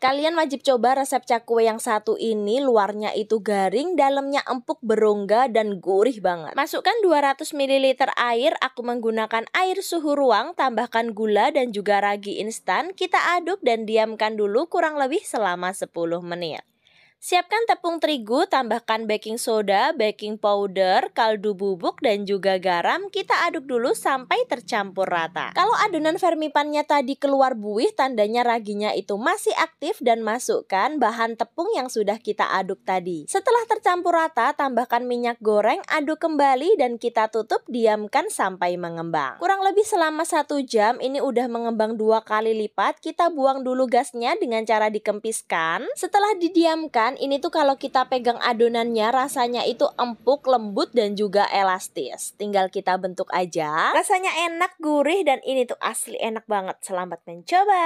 Kalian wajib coba resep cakwe yang satu ini, luarnya itu garing, dalamnya empuk berongga dan gurih banget. Masukkan 200 ml air, aku menggunakan air suhu ruang, tambahkan gula dan juga ragi instan, kita aduk dan diamkan dulu kurang lebih selama 10 menit. Siapkan tepung terigu, tambahkan baking soda, baking powder, kaldu bubuk, dan juga garam. Kita aduk dulu sampai tercampur rata. Kalau adonan fermipannya tadi keluar buih, tandanya raginya itu masih aktif dan masukkan bahan tepung yang sudah kita aduk tadi. Setelah tercampur rata, tambahkan minyak goreng, aduk kembali, dan kita tutup diamkan sampai mengembang. Kurang lebih selama satu jam, ini udah mengembang dua kali lipat. Kita buang dulu gasnya dengan cara dikempiskan. Setelah didiamkan, kan ini tuh kalau kita pegang adonannya rasanya itu empuk, lembut dan juga elastis. Tinggal kita bentuk aja. Rasanya enak, gurih dan ini tuh asli enak banget. Selamat mencoba.